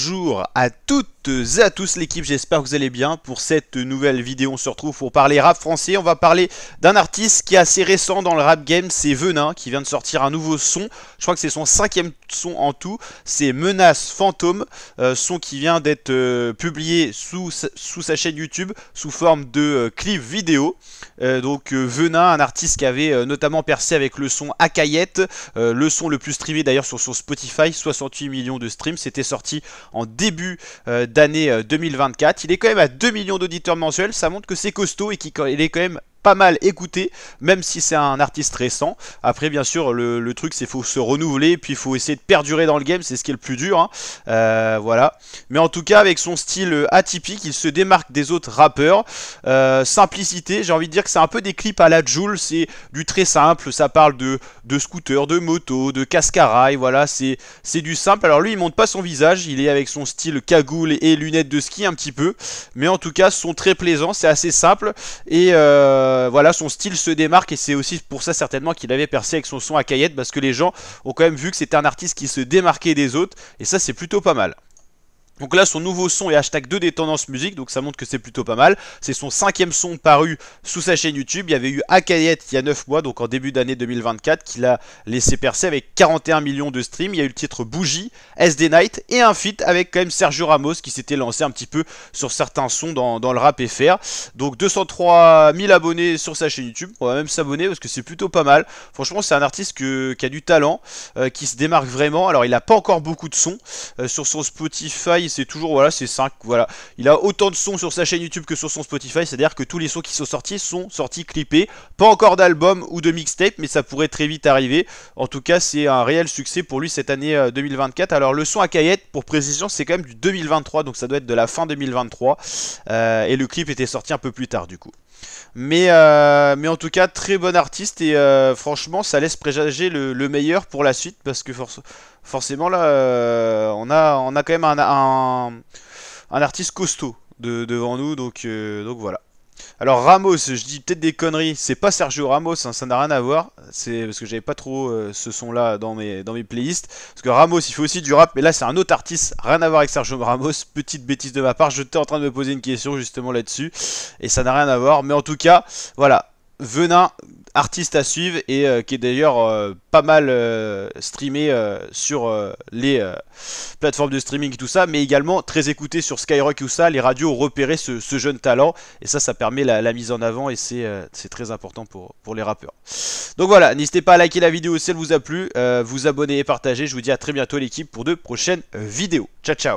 bonjour à toutes à tous l'équipe, j'espère que vous allez bien. Pour cette nouvelle vidéo, on se retrouve pour parler rap français. On va parler d'un artiste qui est assez récent dans le rap game, c'est Venin, qui vient de sortir un nouveau son. Je crois que c'est son cinquième son en tout, c'est Menace Fantôme, euh, son qui vient d'être euh, publié sous, sous sa chaîne YouTube sous forme de euh, clip vidéo. donc Venin, un artiste qui avait notamment percé avec le son Akayette. le son le plus streamé d'ailleurs sur son Spotify, 68 millions de streams. C'était sorti en début 2024. Euh, il est quand même à 2 millions d'auditeurs mensuels, ça montre que c'est costaud et qu'il est quand même mal écouté, même si c'est un artiste récent. Après, bien sûr, le, truc, c'est faut se renouveler, puis il faut essayer de perdurer dans le game, c'est ce qui est le plus dur. Hein. Euh, voilà. Mais en tout cas, avec son style euh, atypique, il se démarque des autres rappeurs. Euh, simplicité, j'ai envie de dire que c'est un peu des clips à la Joule, c'est du très simple, ça parle de, de scooter, de moto, de cascaraï voilà, c'est du simple. Alors lui, il monte pas son visage, il est avec son style cagoule et lunettes de ski un petit peu, mais en tout cas, sont très plaisant, c'est assez simple, et... Euh, voilà, son style se démarque et c'est aussi pour ça certainement qu'il avait percé avec son son à Cayette parce que les gens ont quand même vu que c'était un artiste qui se démarquait des autres et ça c'est plutôt pas mal. Donc là son nouveau son est hashtag 2 des tendances musique donc ça montre que c'est plutôt pas mal. C'est son cinquième son paru sous sa chaîne YouTube. Il y avait eu Akayet il y a 9 mois donc en début d'année 2024 qui l'a laissé percer avec 41 millions de streams. Il y a eu le titre Bougie, SD Night et un feat avec quand même Sergio Ramos qui s'était lancé un petit peu sur certains sons dans, le rap FR. Donc 203 000 abonnés sur sa chaîne YouTube. On va même s'abonner parce que c'est plutôt pas mal. Franchement c'est un artiste qui a du talent, euh, qui se démarque vraiment. Alors il n'a pas encore beaucoup de sons euh, sur son Spotify c'est toujours, voilà, c'est 5, voilà. Il a autant de sons sur sa chaîne YouTube que sur son Spotify, c'est-à-dire que tous les sons qui sont sortis sont sortis clippés. Pas encore d'album ou de mixtape, mais ça pourrait très vite arriver. En tout cas, c'est un réel succès pour lui cette année 2024. Euh, Alors, le son à Cayette, pour précision, c'est quand même du 2023, donc ça doit être de la fin 2023. Euh, et le clip était sorti un peu plus tard, du coup. Mais, euh, mais en tout cas, très bon artiste et euh, franchement, ça laisse préjuger le, meilleur pour la suite parce que forcément, là, euh, on, a, on a quand même un, un artiste costaud devant nous, donc, donc voilà. Alors Ramos, je dis peut-être des conneries, c'est pas Sergio Ramos, hein, ça n'a rien à voir, c'est parce que j'avais pas trop euh, ce son là dans mes, dans mes playlists, parce que Ramos il fait aussi du rap, mais là c'est un autre artiste, rien à voir avec Sergio Ramos, petite bêtise de ma part, j'étais en train de me poser une question justement là-dessus, et ça n'a rien à voir, mais en tout cas, voilà, Venin, artiste à suivre et euh, qui est d'ailleurs euh, pas mal euh, streamé sur les plateformes de streaming et tout ça, mais également très écouté sur Skyrock ou ça. Les radios ont repéré ce, jeune talent et ça, ça permet la, mise en avant et c'est très important pour, pour les rappeurs. Donc voilà, n'hésitez pas à liker la vidéo si elle vous a plu, vous abonner et partager. Je vous dis à très bientôt l'équipe pour de prochaines vidéos. Ciao ciao